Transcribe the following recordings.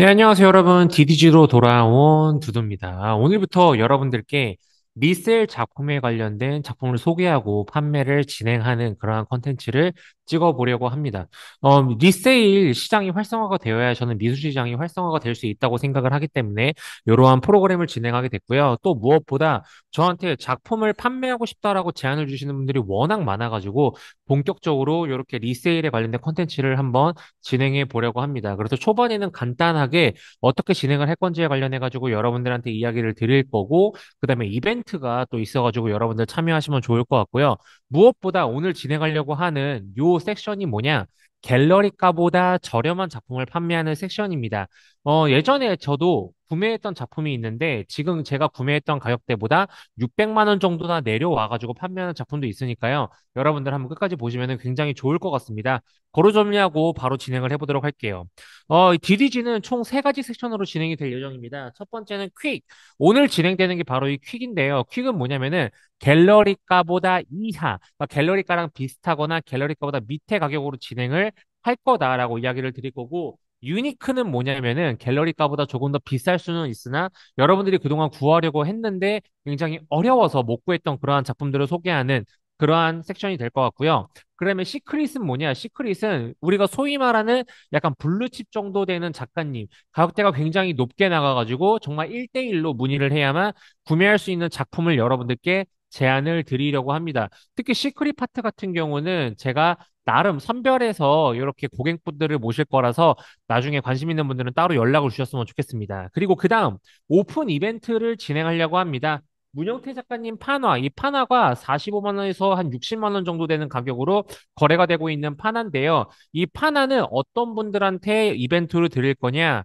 네, 안녕하세요, 여러분. DDG로 돌아온 두두입니다. 오늘부터 여러분들께 리셀 작품에 관련된 작품을 소개하고 판매를 진행하는 그러한 컨텐츠를 찍어보려고 합니다. 어, 리세일 시장이 활성화가 되어야 저는 미술시장이 활성화가 될 수 있다고 생각을 하기 때문에 이러한 프로그램을 진행하게 됐고요. 또 무엇보다 저한테 작품을 판매하고 싶다라고 제안을 주시는 분들이 워낙 많아가지고 본격적으로 이렇게 리세일에 관련된 컨텐츠를 한번 진행해 보려고 합니다. 그래서 초반에는 간단하게 어떻게 진행을 할 건지에 관련해가지고 여러분들한테 이야기를 드릴 거고 그 다음에 이벤트가 또 있어가지고 여러분들 참여하시면 좋을 것 같고요. 무엇보다 오늘 진행하려고 하는 요 섹션이 뭐냐? 갤러리가보다 저렴한 작품을 판매하는 섹션입니다. 어, 예전에 저도 구매했던 작품이 있는데 지금 제가 구매했던 가격대보다 600만 원 정도나 내려와가지고 판매하는 작품도 있으니까요. 여러분들 한번 끝까지 보시면 굉장히 좋을 것 같습니다. 거로 정리하고 바로 진행을 해보도록 할게요. 어, DDG는 총3 가지 섹션으로 진행이 될 예정입니다. 첫 번째는 퀵. 오늘 진행되는 게 바로 이 퀵인데요. 퀵은 뭐냐면은 갤러리가보다 이하, 그러니까 갤러리가랑 비슷하거나 갤러리가보다 밑에 가격으로 진행을 할 거다라고 이야기를 드릴 거고 유니크는 뭐냐면은 갤러리 가보다 조금 더 비쌀 수는 있으나 여러분들이 그동안 구하려고 했는데 굉장히 어려워서 못 구했던 그러한 작품들을 소개하는 그러한 섹션이 될 것 같고요. 그러면 시크릿은 뭐냐? 시크릿은 우리가 소위 말하는 약간 블루칩 정도 되는 작가님, 가격대가 굉장히 높게 나가가지고 정말 1대1로 문의를 해야만 구매할 수 있는 작품을 여러분들께 제안을 드리려고 합니다. 특히 시크릿 파트 같은 경우는 제가 나름 선별해서 이렇게 고객분들을 모실 거라서 나중에 관심 있는 분들은 따로 연락을 주셨으면 좋겠습니다. 그리고 그 다음 오픈 이벤트를 진행하려고 합니다. 문영태 작가님 판화, 이 판화가 45만 원에서 한 60만 원 정도 되는 가격으로 거래가 되고 있는 판화인데요. 이 판화는 어떤 분들한테 이벤트를 드릴 거냐?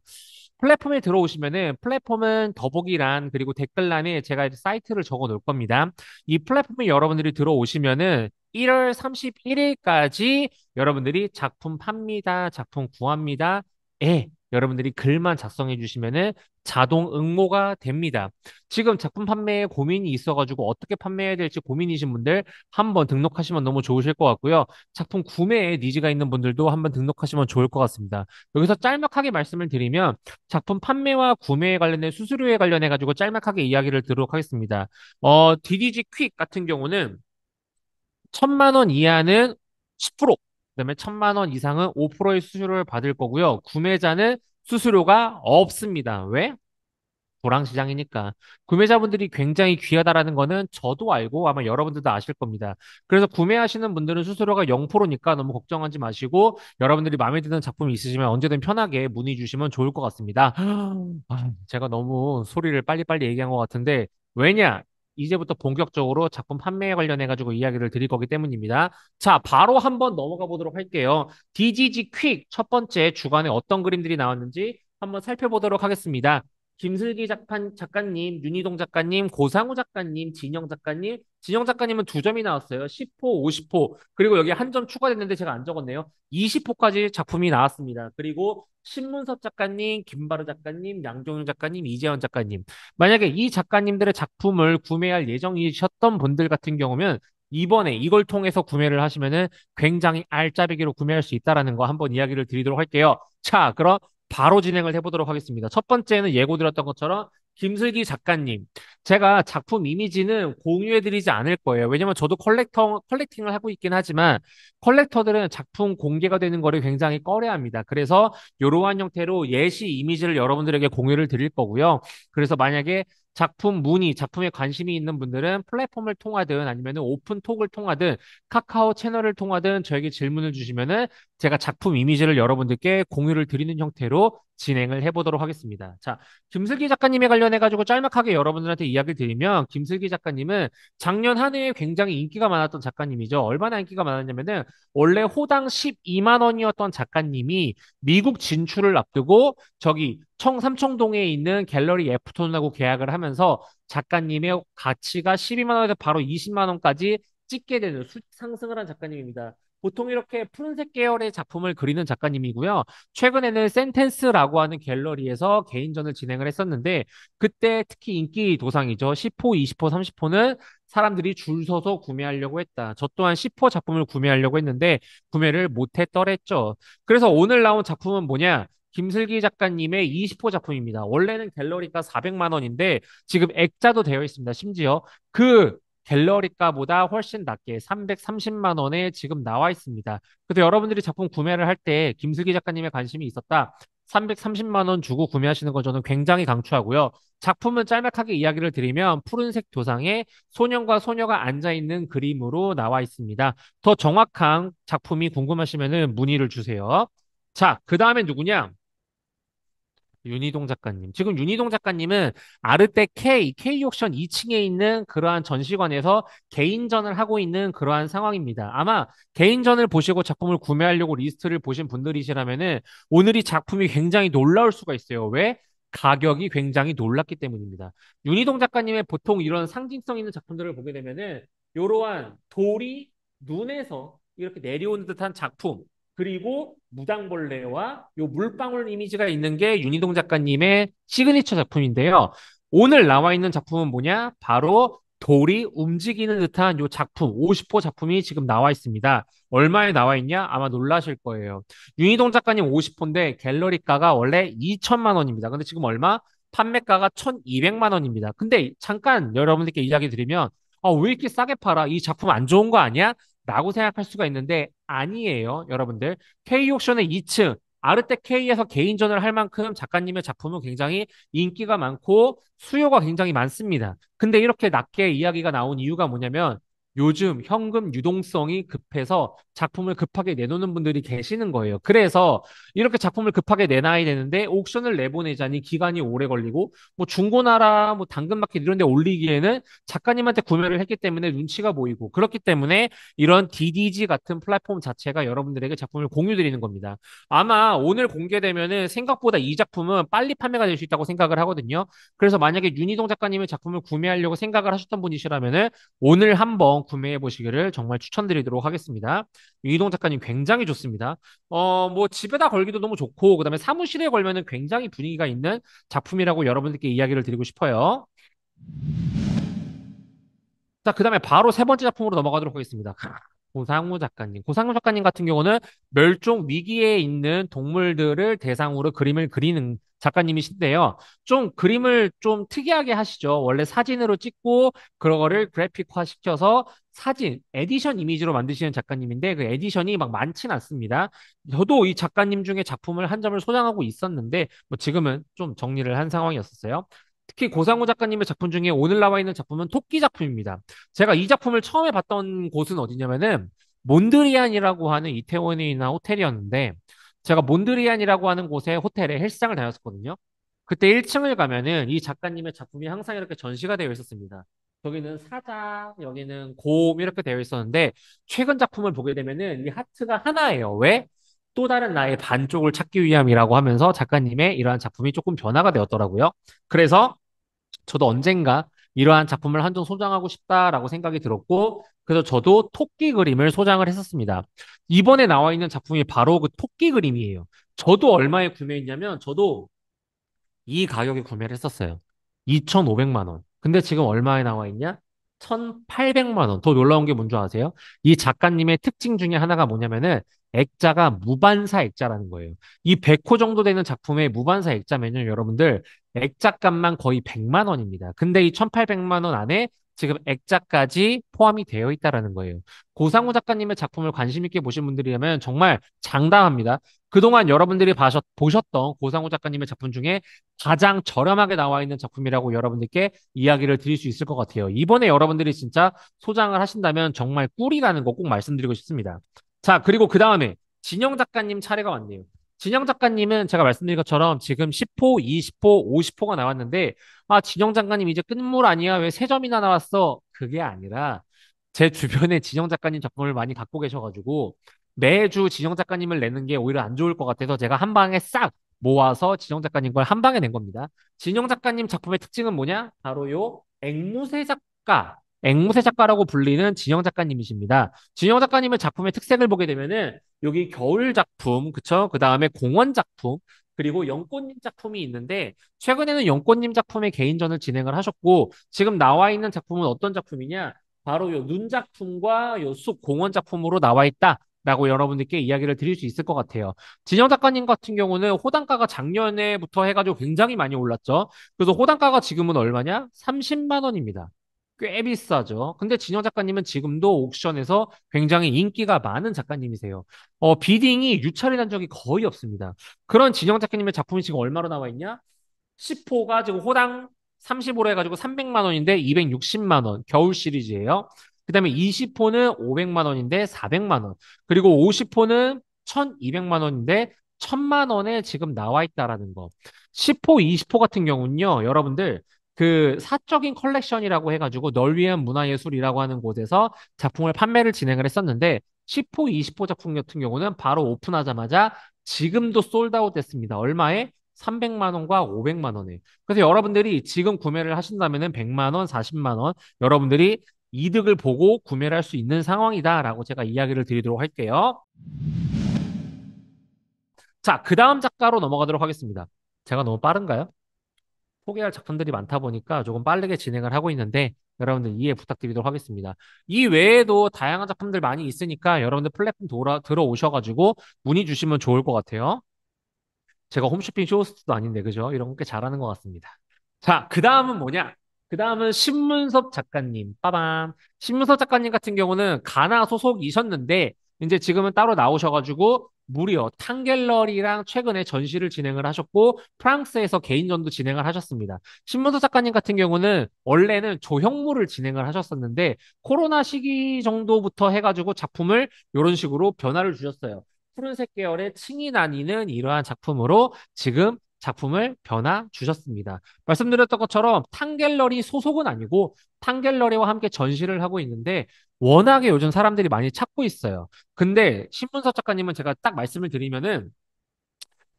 플랫폼에 들어오시면은 플랫폼은 더보기란 그리고 댓글란에 제가 사이트를 적어 놓을 겁니다. 이 플랫폼에 여러분들이 들어오시면은 1월 31일까지 여러분들이 작품 팝니다, 작품 구합니다. 에 예, 여러분들이 글만 작성해 주시면은 자동 응모가 됩니다. 지금 작품 판매에 고민이 있어가지고 어떻게 판매해야 될지 고민이신 분들 한번 등록하시면 너무 좋으실 것 같고요. 작품 구매에 니즈가 있는 분들도 한번 등록하시면 좋을 것 같습니다. 여기서 짤막하게 말씀을 드리면 작품 판매와 구매에 관련된 수수료에 관련해 가지고 짤막하게 이야기를 드리도록 하겠습니다. 어, DDG 퀵 같은 경우는 천만 원 이하는 10% 그다음에 천만 원 이상은 5%의 수수료를 받을 거고요. 구매자는 수수료가 없습니다. 왜? 도랑시장이니까. 구매자분들이 굉장히 귀하다라는 거는 저도 알고 아마 여러분들도 아실 겁니다. 그래서 구매하시는 분들은 수수료가 0%니까 너무 걱정하지 마시고 여러분들이 마음에 드는 작품이 있으시면 언제든 편하게 문의 주시면 좋을 것 같습니다. 아, 제가 너무 소리를 빨리빨리 얘기한 것 같은데 왜냐? 이제부터 본격적으로 작품 판매에 관련해 가지고 이야기를 드릴 거기 때문입니다. 자, 바로 한번 넘어가 보도록 할게요. DGG 퀵 첫 번째 주간에 어떤 그림들이 나왔는지 한번 살펴보도록 하겠습니다. 김슬기 작판, 작가님, 윤희동 작가님, 고상우 작가님, 진영 작가님. 진영 작가님은 두 점이 나왔어요. 10호, 50호. 그리고 여기 한 점 추가됐는데 제가 안 적었네요. 20호까지 작품이 나왔습니다. 그리고 신문섭 작가님, 김바르 작가님, 양종윤 작가님, 이재현 작가님. 만약에 이 작가님들의 작품을 구매할 예정이셨던 분들 같은 경우면 이번에 이걸 통해서 구매를 하시면은 굉장히 알짜배기로 구매할 수 있다라는 거 한번 이야기를 드리도록 할게요. 자, 그럼 바로 진행을 해보도록 하겠습니다. 첫 번째는 예고드렸던 것처럼 김슬기 작가님, 제가 작품 이미지는 공유해드리지 않을 거예요. 왜냐면 저도 컬렉터, 컬렉팅을 하고 있긴 하지만 컬렉터들은 작품 공개가 되는 거를 굉장히 꺼려합니다. 그래서 이러한 형태로 예시 이미지를 여러분들에게 공유를 드릴 거고요. 그래서 만약에 작품 문의, 작품에 관심이 있는 분들은 플랫폼을 통하든 아니면 오픈 톡을 통하든 카카오 채널을 통하든 저에게 질문을 주시면은 제가 작품 이미지를 여러분들께 공유를 드리는 형태로 진행을 해보도록 하겠습니다. 자, 김슬기 작가님에 관련해가지고 짤막하게 여러분들한테 이야기를 드리면, 김슬기 작가님은 작년 한 해에 굉장히 인기가 많았던 작가님이죠. 얼마나 인기가 많았냐면은, 원래 호당 12만원이었던 작가님이 미국 진출을 앞두고, 저기, 청 삼청동에 있는 갤러리 에프톤하고 계약을 하면서 작가님의 가치가 12만 원에서 바로 20만 원까지 찍게 되는 수, 상승을 한 작가님입니다. 보통 이렇게 푸른색 계열의 작품을 그리는 작가님이고요. 최근에는 센텐스라고 하는 갤러리에서 개인전을 진행을 했었는데 그때 특히 인기 도상이죠. 10호, 20호, 30호는 사람들이 줄 서서 구매하려고 했다. 저 또한 10호 작품을 구매하려고 했는데 구매를 못했더랬죠. 그래서 오늘 나온 작품은 뭐냐? 김슬기 작가님의 20호 작품입니다. 원래는 갤러리가 400만 원인데 지금 액자도 되어 있습니다. 심지어 그 갤러리가보다 훨씬 낮게 330만 원에 지금 나와 있습니다. 그래서 여러분들이 작품 구매를 할 때 김슬기 작가님의 관심이 있었다. 330만 원 주고 구매하시는 건 저는 굉장히 강추하고요. 작품은 짤막하게 이야기를 드리면 푸른색 도상에 소년과 소녀가 앉아 있는 그림으로 나와 있습니다. 더 정확한 작품이 궁금하시면 문의를 주세요. 자, 그 다음에 누구냐? 윤희동 작가님. 지금 윤희동 작가님은 아르떼 K, K옥션 2층에 있는 그러한 전시관에서 개인전을 하고 있는 그러한 상황입니다. 아마 개인전을 보시고 작품을 구매하려고 리스트를 보신 분들이시라면은 오늘 이 작품이 굉장히 놀라울 수가 있어요. 왜? 가격이 굉장히 놀랐기 때문입니다. 윤희동 작가님의 보통 이런 상징성 있는 작품들을 보게 되면은 이러한 돌이 눈에서 이렇게 내려오는 듯한 작품, 그리고 무당벌레와 요 물방울 이미지가 있는 게 윤희동 작가님의 시그니처 작품인데요. 오늘 나와 있는 작품은 뭐냐? 바로 돌이 움직이는 듯한 요 작품, 50호 작품이 지금 나와 있습니다. 얼마에 나와 있냐? 아마 놀라실 거예요. 윤희동 작가님 50호인데 갤러리가가 원래 2천만 원입니다. 근데 지금 얼마? 판매가가 1,200만 원입니다. 근데 잠깐 여러분들께 이야기 드리면 아, 왜 이렇게 싸게 팔아? 이 작품 안 좋은 거 아니야? 라고 생각할 수가 있는데 아니에요, 여러분들. K 옥션의 2층 아르테 K에서 개인전을 할 만큼 작가님의 작품은 굉장히 인기가 많고 수요가 굉장히 많습니다. 근데 이렇게 낮게 이야기가 나온 이유가 뭐냐면 요즘 현금 유동성이 급해서 작품을 급하게 내놓는 분들이 계시는 거예요. 그래서 이렇게 작품을 급하게 내놔야 되는데 옥션을 내보내자니 기간이 오래 걸리고 뭐 중고나라 뭐 당근마켓 이런 데 올리기에는 작가님한테 구매를 했기 때문에 눈치가 보이고 그렇기 때문에 이런 DDG 같은 플랫폼 자체가 여러분들에게 작품을 공유드리는 겁니다. 아마 오늘 공개되면은 생각보다 이 작품은 빨리 판매가 될 수 있다고 생각을 하거든요. 그래서 만약에 윤희동 작가님의 작품을 구매하려고 생각을 하셨던 분이시라면은 오늘 한번 구매해 보시기를 정말 추천드리도록 하겠습니다. 유희동 작가님 굉장히 좋습니다. 어, 뭐 집에다 걸기도 너무 좋고 그다음에 사무실에 걸면 굉장히 분위기가 있는 작품이라고 여러분들께 이야기를 드리고 싶어요. 자, 그다음에 바로 세 번째 작품으로 넘어가도록 하겠습니다. 고상우 작가님. 고상우 작가님 같은 경우는 멸종 위기에 있는 동물들을 대상으로 그림을 그리는 작가님이신데요. 좀 그림을 좀 특이하게 하시죠. 원래 사진으로 찍고 그거를 그래픽화 시켜서 사진, 에디션 이미지로 만드시는 작가님인데 그 에디션이 막 많진 않습니다. 저도 이 작가님 중에 작품을 한 점을 소장하고 있었는데 뭐 지금은 좀 정리를 한 상황이었었어요. 특히 고상호 작가님의 작품 중에 오늘 나와 있는 작품은 토끼 작품입니다. 제가 이 작품을 처음에 봤던 곳은 어디냐면은 몬드리안이라고 하는 이태원에 있는 호텔이었는데 제가 몬드리안이라고 하는 곳에 호텔에 헬스장을 다녔었거든요. 그때 1층을 가면은 이 작가님의 작품이 항상 이렇게 전시가 되어 있었습니다. 여기는 사자, 여기는 곰 이렇게 되어 있었는데 최근 작품을 보게 되면은 이 하트가 하나예요. 왜? 또 다른 나의 반쪽을 찾기 위함이라고 하면서 작가님의 이러한 작품이 조금 변화가 되었더라고요. 그래서 저도 언젠가 이러한 작품을 한정 소장하고 싶다라고 생각이 들었고 그래서 저도 토끼 그림을 소장을 했었습니다. 이번에 나와 있는 작품이 바로 그 토끼 그림이에요. 저도 얼마에 구매했냐면 저도 이 가격에 구매를 했었어요. 2,500만 원. 근데 지금 얼마에 나와 있냐? 1,800만 원. 더 놀라운 게 뭔 줄 아세요? 이 작가님의 특징 중에 하나가 뭐냐면은 액자가 무반사 액자라는 거예요. 이 100호 정도 되는 작품의 무반사 액자면요, 여러분들 액자값만 거의 100만 원입니다. 근데 이 1,800만 원 안에 지금 액자까지 포함이 되어 있다라는 거예요. 고상우 작가님의 작품을 관심 있게 보신 분들이라면 정말 장담합니다. 그동안 여러분들이 봐셨, 보셨던 고상우 작가님의 작품 중에 가장 저렴하게 나와 있는 작품이라고 여러분들께 이야기를 드릴 수 있을 것 같아요. 이번에 여러분들이 진짜 소장을 하신다면 정말 꿀이라는 거 꼭 말씀드리고 싶습니다. 자, 그리고 그 다음에 진영 작가님 차례가 왔네요. 진영 작가님은 제가 말씀드린 것처럼 지금 10호, 20호, 50호가 나왔는데 아 진영 작가님 이제 끝물 아니야 왜3 점이나 나왔어? 그게 아니라 제 주변에 진영 작가님 작품을 많이 갖고 계셔가지고 매주 진영 작가님을 내는 게 오히려 안 좋을 것 같아서 제가 한 방에 싹 모아서 진영 작가님 걸 한 방에 낸 겁니다. 진영 작가님 작품의 특징은 뭐냐? 바로 요 앵무새 작가 앵무새 작가라고 불리는 진영 작가님이십니다. 진영 작가님의 작품의 특색을 보게 되면은 여기 겨울 작품, 그쵸? 그 다음에 공원 작품, 그리고 영꽃님 작품이 있는데 최근에는 영꽃님 작품의 개인전을 진행을 하셨고 지금 나와 있는 작품은 어떤 작품이냐? 바로 요 눈 작품과 요숲 공원 작품으로 나와 있다. 라고 여러분들께 이야기를 드릴 수 있을 것 같아요. 진영 작가님 같은 경우는 호단가가 작년에부터 해가지고 굉장히 많이 올랐죠. 그래서 호단가가 지금은 얼마냐? 30만 원입니다. 꽤 비싸죠. 근데 진영 작가님은 지금도 옥션에서 굉장히 인기가 많은 작가님이세요. 어, 비딩이 유찰이 난 적이 거의 없습니다. 그런 진영 작가님의 작품이 지금 얼마로 나와 있냐? 10호가 지금 호당 3 5로 해가지고 300만 원인데 260만 원. 겨울 시리즈예요. 그 다음에 20호는 500만 원인데 400만 원. 그리고 50호는 1200만 원인데 1000만 원에 지금 나와 있다라는 거. 10호, 20호 같은 경우는요, 여러분들 그 사적인 컬렉션이라고 해가지고 널 위한 문화예술이라고 하는 곳에서 작품을 판매를 진행을 했었는데 10호, 20호 작품 같은 경우는 바로 오픈하자마자 지금도 솔드아웃 됐습니다. 얼마에? 300만 원과 500만 원에. 그래서 여러분들이 지금 구매를 하신다면 100만 원, 40만 원 여러분들이 이득을 보고 구매를 할 수 있는 상황이다라고 제가 이야기를 드리도록 할게요. 자, 그 다음 작가로 넘어가도록 하겠습니다. 제가 너무 빠른가요? 포기할 작품들이 많다 보니까 조금 빠르게 진행을 하고 있는데 여러분들 이해 부탁드리도록 하겠습니다. 이 외에도 다양한 작품들 많이 있으니까 여러분들 플랫폼 돌아, 들어오셔가지고 문의 주시면 좋을 것 같아요. 제가 홈쇼핑 쇼호스트도 아닌데 그죠? 이런 거 꽤 잘하는 것 같습니다. 자, 그 다음은 뭐냐? 그 다음은 신문섭 작가님. 빠밤. 신문섭 작가님 같은 경우는 가나 소속이셨는데 이제 지금은 따로 나오셔가지고 무려 탕갤러리랑 최근에 전시를 진행을 하셨고 프랑스에서 개인전도 진행을 하셨습니다. 신문도 작가님 같은 경우는 원래는 조형물을 진행을 하셨었는데 코로나 시기 정도부터 해가지고 작품을 이런 식으로 변화를 주셨어요. 푸른색 계열의 층이 나뉘는 이러한 작품으로 지금 작품을 변화 주셨습니다. 말씀드렸던 것처럼 탕갤러리 소속은 아니고 탕갤러리와 함께 전시를 하고 있는데 워낙에 요즘 사람들이 많이 찾고 있어요. 근데 신문사 작가님은 제가 딱 말씀을 드리면은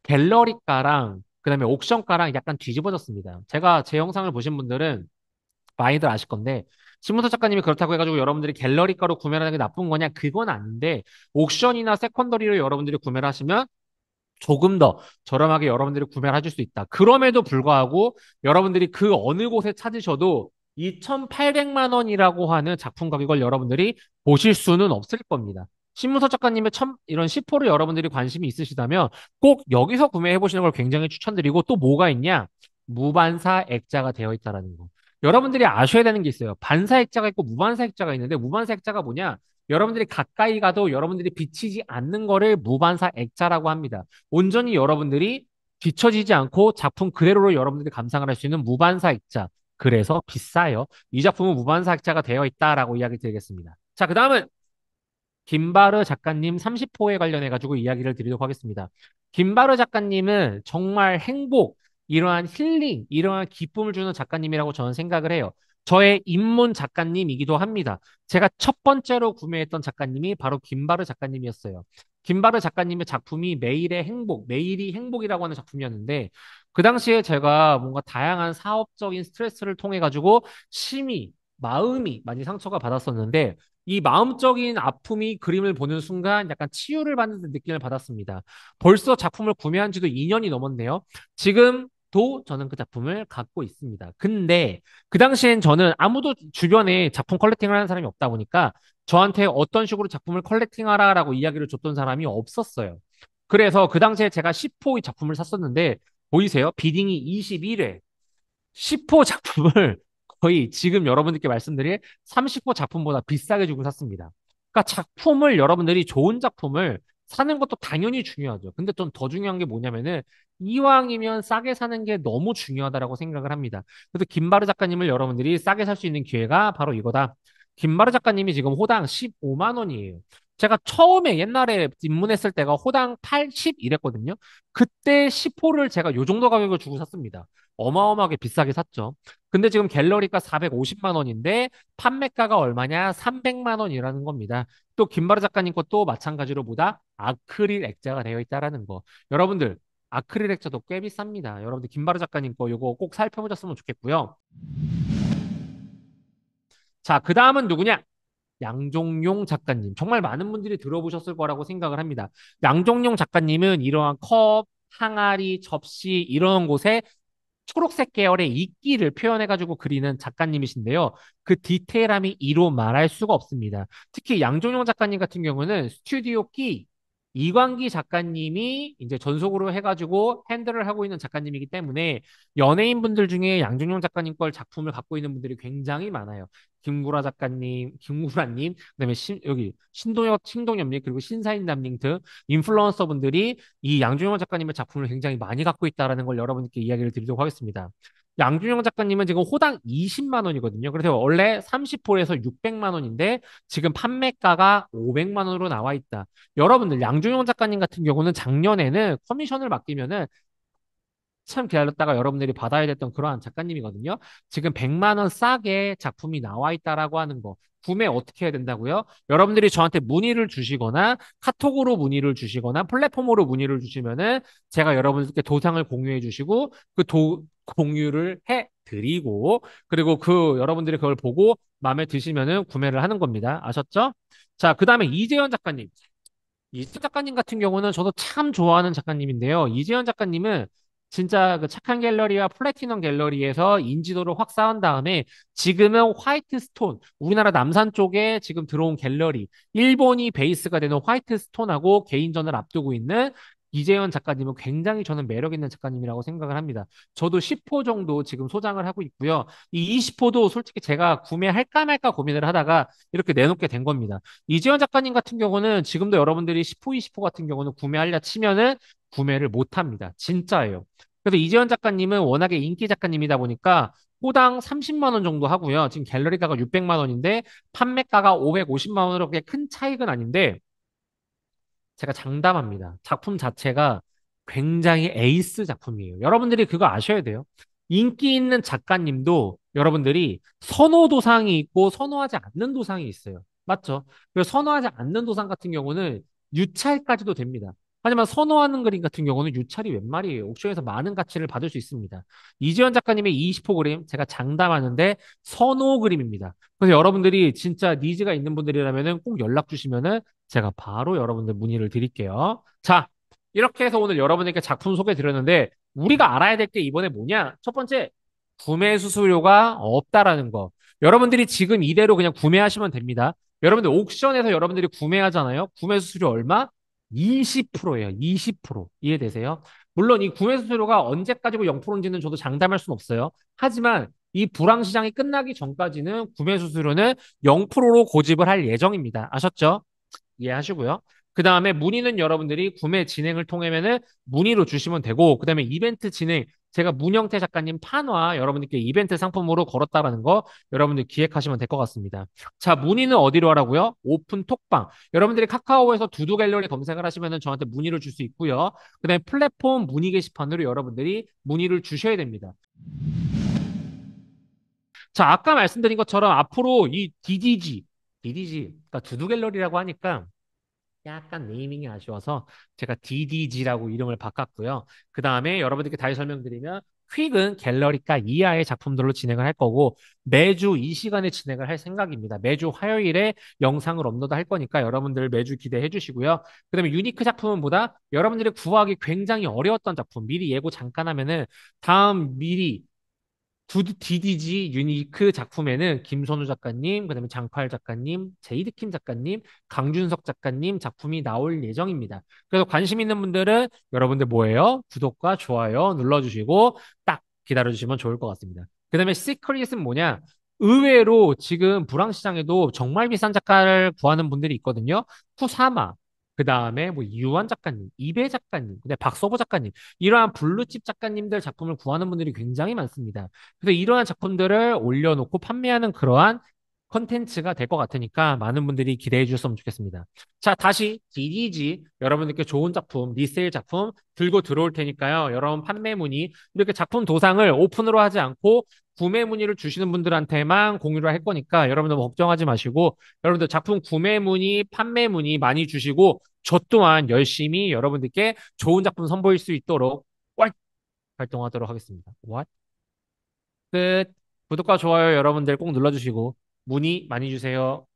갤러리가랑 그다음에 옥션가랑 약간 뒤집어졌습니다. 제가 제 영상을 보신 분들은 많이들 아실 건데 신문사 작가님이 그렇다고 해가지고 여러분들이 갤러리가로 구매하는 게 나쁜 거냐 그건 아닌데 옥션이나 세컨더리를 여러분들이 구매를 하시면 조금 더 저렴하게 여러분들이 구매를 하실 수 있다. 그럼에도 불구하고 여러분들이 그 어느 곳에 찾으셔도 2,800만 원이라고 하는 작품 가격을 여러분들이 보실 수는 없을 겁니다. 신문서 작가님의 참 이런 시포를 여러분들이 관심이 있으시다면 꼭 여기서 구매해 보시는 걸 굉장히 추천드리고 또 뭐가 있냐? 무반사 액자가 되어 있다라는 거. 여러분들이 아셔야 되는 게 있어요. 반사 액자가 있고 무반사 액자가 있는데 무반사 액자가 뭐냐? 여러분들이 가까이 가도 여러분들이 비치지 않는 거를 무반사 액자라고 합니다. 온전히 여러분들이 비춰지지 않고 작품 그대로로 여러분들이 감상을 할 수 있는 무반사 액자. 그래서 비싸요. 이 작품은 무반사 액자가 되어 있다라고 이야기 드리겠습니다. 자, 그 다음은 김바르 작가님 30호에 관련해 가지고 이야기를 드리도록 하겠습니다. 김바르 작가님은 정말 행복, 이러한 힐링, 이러한 기쁨을 주는 작가님이라고 저는 생각을 해요. 저의 입문 작가님이기도 합니다. 제가 첫 번째로 구매했던 작가님이 바로 김바르 작가님이었어요. 김바르 작가님의 작품이 매일의 행복, 매일이 행복이라고 하는 작품이었는데 그 당시에 제가 뭔가 다양한 사업적인 스트레스를 통해 가지고 심히 마음이 많이 상처가 받았었는데 이 마음적인 아픔이 그림을 보는 순간 약간 치유를 받는 느낌을 받았습니다. 벌써 작품을 구매한 지도 2년이 넘었네요. 지금 도 저는 그 작품을 갖고 있습니다. 근데 그 당시엔 저는 아무도 주변에 작품 컬렉팅을 하는 사람이 없다 보니까 저한테 어떤 식으로 작품을 컬렉팅하라라고 이야기를 줬던 사람이 없었어요. 그래서 그 당시에 제가 10호 이 작품을 샀었는데 보이세요? 비딩이 21회 10호 작품을 거의 지금 여러분들께 말씀드릴 30호 작품보다 비싸게 주고 샀습니다. 그러니까 작품을 여러분들이 좋은 작품을 사는 것도 당연히 중요하죠. 근데 좀 더 중요한 게 뭐냐면은 이왕이면 싸게 사는 게 너무 중요하다라고 생각을 합니다. 그래서 김바르 작가님을 여러분들이 싸게 살 수 있는 기회가 바로 이거다. 김바르 작가님이 지금 호당 15만 원이에요. 제가 처음에 옛날에 입문했을 때가 호당 80 이랬거든요. 그때 10호를 제가 요 정도 가격을 주고 샀습니다. 어마어마하게 비싸게 샀죠. 근데 지금 갤러리가 450만 원인데 판매가가 얼마냐? 300만 원이라는 겁니다. 또 김바르 작가님 것도 마찬가지로 보다 아크릴 액자가 되어 있다라는 거. 여러분들 아크릴 액자도 꽤 비쌉니다. 여러분들 김바르 작가님 거 이거 꼭 살펴보셨으면 좋겠고요. 자, 그 다음은 누구냐? 양종용 작가님. 정말 많은 분들이 들어보셨을 거라고 생각을 합니다. 양종용 작가님은 이러한 컵, 항아리, 접시 이런 곳에 초록색 계열의 이끼를 표현해가지고 그리는 작가님이신데요. 그 디테일함이 이로 말할 수가 없습니다. 특히 양종용 작가님 같은 경우는 스튜디오 끼, 이광기 작가님이 이제 전속으로 해가지고 핸들을 하고 있는 작가님이기 때문에 연예인분들 중에 양준용 작가님 걸 작품을 갖고 있는 분들이 굉장히 많아요. 김구라 작가님, 김구라님, 그다음에 신, 여기 신동엽, 신동엽님 그리고 신사인 남님 등 인플루언서분들이 이양준용 작가님의 작품을 굉장히 많이 갖고 있다라는 걸 여러분께 이야기를 드리도록 하겠습니다. 양준영 작가님은 지금 호당 20만 원이거든요. 그래서 원래 3 0포에서 600만 원인데 지금 판매가가 500만 원으로 나와 있다. 여러분들 양준영 작가님 같은 경우는 작년에는 커미션을 맡기면은 참 기다렸다가 여러분들이 받아야 됐던 그러한 작가님이거든요. 지금 100만 원 싸게 작품이 나와 있다라고 하는 거. 구매 어떻게 해야 된다고요? 여러분들이 저한테 문의를 주시거나 카톡으로 문의를 주시거나 플랫폼으로 문의를 주시면은 제가 여러분들께 도상을 공유해 주시고 그 도, 공유를 해 드리고 그리고 그 여러분들이 그걸 보고 마음에 드시면은 구매를 하는 겁니다. 아셨죠? 자, 그다음에 이재현 작가님. 이재현 작가님 같은 경우는 저도 참 좋아하는 작가님인데요. 이재현 작가님은 진짜 그 착한 갤러리와 플래티넘 갤러리에서 인지도를 확 쌓은 다음에 지금은 화이트스톤, 우리나라 남산 쪽에 지금 들어온 갤러리, 일본이 베이스가 되는 화이트스톤하고 개인전을 앞두고 있는 이재현 작가님은 굉장히 저는 매력 있는 작가님이라고 생각을 합니다. 저도 10호 정도 지금 소장을 하고 있고요. 이 20호도 솔직히 제가 구매할까 말까 고민을 하다가 이렇게 내놓게 된 겁니다. 이재현 작가님 같은 경우는 지금도 여러분들이 10호, 20호 같은 경우는 구매하려 치면은 구매를 못 합니다. 진짜예요. 그래서 이재현 작가님은 워낙에 인기 작가님이다 보니까 호당 30만 원 정도 하고요. 지금 갤러리가가 600만 원인데 판매가가 550만 원으로 그게 렇큰 차익은 아닌데 제가 장담합니다. 작품 자체가 굉장히 에이스 작품이에요. 여러분들이 그거 아셔야 돼요. 인기 있는 작가님도 여러분들이 선호 도상이 있고 선호하지 않는 도상이 있어요. 맞죠? 그래서 선호하지 않는 도상 같은 경우는 유찰까지도 됩니다. 하지만 선호하는 그림 같은 경우는 유찰이 웬 말이에요. 옥션에서 많은 가치를 받을 수 있습니다. 이지현 작가님의 20호 그림 제가 장담하는데 선호 그림입니다. 그래서 여러분들이 진짜 니즈가 있는 분들이라면 꼭 연락 주시면은 제가 바로 여러분들 문의를 드릴게요. 자, 이렇게 해서 오늘 여러분에게 작품 소개 드렸는데 우리가 음. 알아야 될 게 이번에 뭐냐? 첫 번째, 구매 수수료가 없다라는 거. 여러분들이 지금 이대로 그냥 구매하시면 됩니다. 여러분들 옥션에서 여러분들이 구매하잖아요. 구매 수수료 얼마? 20%예요. 20%. 이해되세요? 물론 이 구매 수수료가 언제까지고 0%인지는 저도 장담할 수는 없어요. 하지만 이 불황 시장이 끝나기 전까지는 구매 수수료는 0%로 고집을 할 예정입니다. 아셨죠? 이해하시고요. 그 다음에 문의는 여러분들이 구매 진행을 통해면은 문의로 주시면 되고, 그 다음에 이벤트 진행, 제가 문영태 작가님 판화 여러분들께 이벤트 상품으로 걸었다라는 거 여러분들 기획하시면 될 것 같습니다. 자, 문의는 어디로 하라고요? 오픈 톡방. 여러분들이 카카오에서 두두 갤러리 검색을 하시면은 저한테 문의를 줄 수 있고요. 그 다음에 플랫폼 문의 게시판으로 여러분들이 문의를 주셔야 됩니다. 자, 아까 말씀드린 것처럼 앞으로 이 DDG, DDG, 그러니까 두두 갤러리라고 하니까 약간 네이밍이 아쉬워서 제가 DDG라고 이름을 바꿨고요. 그 다음에 여러분들께 다시 설명드리면 퀵은 갤러리가 이하의 작품들로 진행을 할 거고 매주 이 시간에 진행을 할 생각입니다. 매주 화요일에 영상을 업로드할 거니까 여러분들 매주 기대해 주시고요. 그다음에 유니크 작품은 보다 여러분들이 구하기 굉장히 어려웠던 작품 미리 예고 잠깐 하면은 다음 미리 두 디디지 유니크 작품에는 김선우 작가님, 그다음에 장팔 작가님, 제이드킴 작가님, 강준석 작가님 작품이 나올 예정입니다. 그래서 관심 있는 분들은 여러분들 뭐예요? 구독과 좋아요 눌러주시고 딱 기다려주시면 좋을 것 같습니다. 그다음에 시크릿은 뭐냐? 의외로 지금 불황 시장에도 정말 비싼 작가를 구하는 분들이 있거든요. 쿠사마, 그 다음에 뭐 유한 작가님, 이배 작가님, 근데 박서보 작가님 이러한 블루칩 작가님들 작품을 구하는 분들이 굉장히 많습니다. 그래서 이러한 작품들을 올려놓고 판매하는 그러한 컨텐츠가 될 것 같으니까 많은 분들이 기대해 주셨으면 좋겠습니다. 자, 다시 DDG 여러분들께 좋은 작품, 리세일 작품 들고 들어올 테니까요. 여러분 판매문이 이렇게 작품 도상을 오픈으로 하지 않고 구매 문의를 주시는 분들한테만 공유를 할 거니까 여러분 들 걱정하지 마시고 여러분들 작품 구매 문의, 판매 문의 많이 주시고 저 또한 열심히 여러분들께 좋은 작품 선보일 수 있도록 꽉 활동하도록 하겠습니다. w 끝. 구독과 좋아요 여러분들 꼭 눌러주시고 문의 많이 주세요.